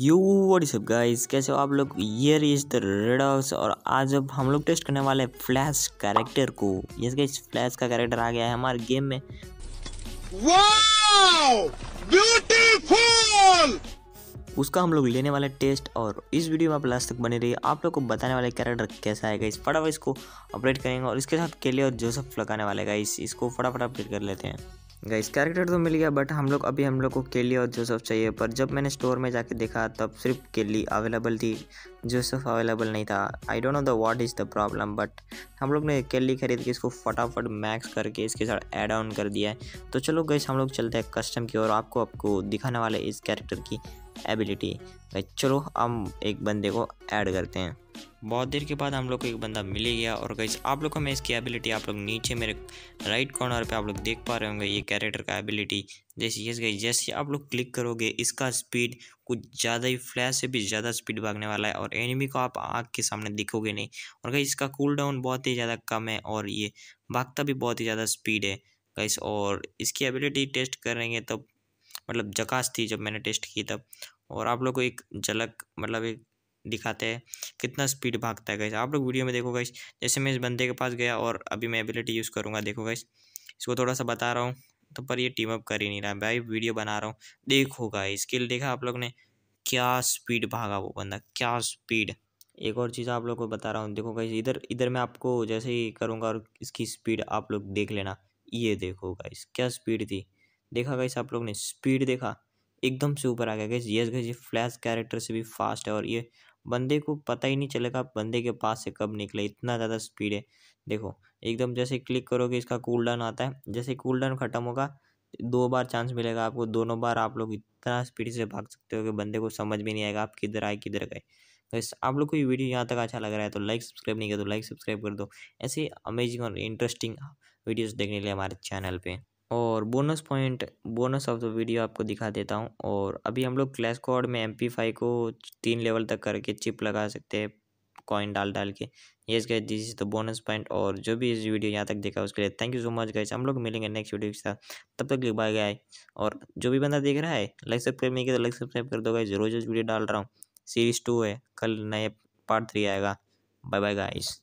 you what इस guys कैसे हो आप लोग ये इज द रेडॉक्स और आज अब हम लोग टेस्ट करने वाले हैं फ्लैश कैरेक्टर को यस गाइस फ्लैश का कैरेक्टर आ गया है हमारे गेम में ब्यूटीफुल उसका हम लोग लेने वाले टेस्ट और इस वीडियो में आप लास्ट तक बने रहिए आप लोग को बताने वाले कैरेक्टर कैसा है गाइस फटाफट इसको अपडेट करेंगे और इसके साथ केले और जोसफ लगाने वाले गाइस इसको फटाफट अपडेट कर लेते हैं गाइस कैरेक्टर तो मिल गया बट हम लोग अभी हम लोग को केली और जोसफ चाहिए पर जब मैंने स्टोर में जाके देखा तब सिर्फ केली अवेलेबल थी जोसफ अवेलेबल नहीं था I don't know the what is the problem but हम लोग ने केली खरीद के इसको फटाफट मैक्स करके इसके साथ एड ऑन कर दिया है तो चलो गैस हम लोग चलते हैं कस्टम की और आपको आपको दिखाने वाले इस कैरेक्टर की एबिलिटी चलो हम एक बंदे को ऐड करते हैं बहुत देर के बाद हम लोग को एक बंदा मिल गया और गई आप लोग को मैं इसकी एबिलिटी आप लोग नीचे मेरे राइट कॉर्नर पे आप लोग देख पा रहे होंगे ये कैरेक्टर का एबिलिटी जैसे ये गई जैसे आप लोग क्लिक करोगे इसका स्पीड कुछ ज़्यादा ही फ्लैश से भी ज़्यादा स्पीड भागने वाला है और एनिमी को आप आँख के सामने दिखोगे नहीं और गई इसका कूल डाउन बहुत ही ज़्यादा कम है और ये भागता भी बहुत ही ज़्यादा स्पीड है गैस और इसकी एबिलिटी टेस्ट करेंगे तब मतलब जकास थी जब मैंने टेस्ट की तब और आप लोग को एक झलक मतलब एक दिखाते हैं कितना स्पीड भागता है गैस आप लोग वीडियो में देखो गैस जैसे मैं इस बंदे के पास गया और अभी मैं एबिलिटी यूज़ करूँगा देखो गैस इसको थोड़ा सा बता रहा हूँ तो पर ये टीम अप कर ही नहीं रहा भाई वीडियो बना रहा हूँ देखो गाइस स्किल देखा आप लोग ने क्या स्पीड भागा वो बंदा क्या स्पीड एक और चीज़ आप लोग को बता रहा हूँ देखो गाइस इधर इधर मैं आपको जैसे ही करूँगा और इसकी स्पीड आप लोग देख लेना ये देखो गाइस क्या स्पीड थी देखा गाइस आप लोग ने स्पीड देखा एकदम से ऊपर आ गया गैस ये गैस ये फ्लैश कैरेक्टर से भी फास्ट है और ये बंदे को पता ही नहीं चलेगा बंदे के पास से कब निकले इतना ज़्यादा स्पीड है देखो एकदम जैसे क्लिक करोगे इसका कूल डाउन आता है जैसे कूल डाउन ख़त्म होगा दो बार चांस मिलेगा आपको दोनों बार आप लोग इतना स्पीड से भाग सकते हो कि बंदे को समझ में नहीं आएगा आप किधर आए किधर गए बस आप लोग को ये वीडियो यहाँ तक अच्छा लग रहा है तो लाइक सब्सक्राइब नहीं कर तो लाइक सब्सक्राइब कर दो ऐसे अमेजिंग और इंटरेस्टिंग वीडियोस देखने के लिए हमारे चैनल पर और bonus point bonus of the video आपको दिखा देता हूँ और अभी हम लोग क्लैश कॉड में एम को तीन लेवल तक करके चिप लगा सकते हैं कॉइन डाल डाल के ये इसका this is the bonus point और जो भी इस वीडियो यहाँ तक देखा उसके लिए thank you so much guys हम लोग मिलेंगे नेक्स्ट वीडियो के साथ तब तक लिख बाय गाय और जो भी बंदा देख रहा है लाइक सब्सक्राइब नहीं किया तो लाइक सब्सक्राइब कर दो गाइस रोज रोज वीडियो डाल रहा हूँ सीरीज़ टू है कल नए पार्ट थ्री आएगा बाय बाय गाइस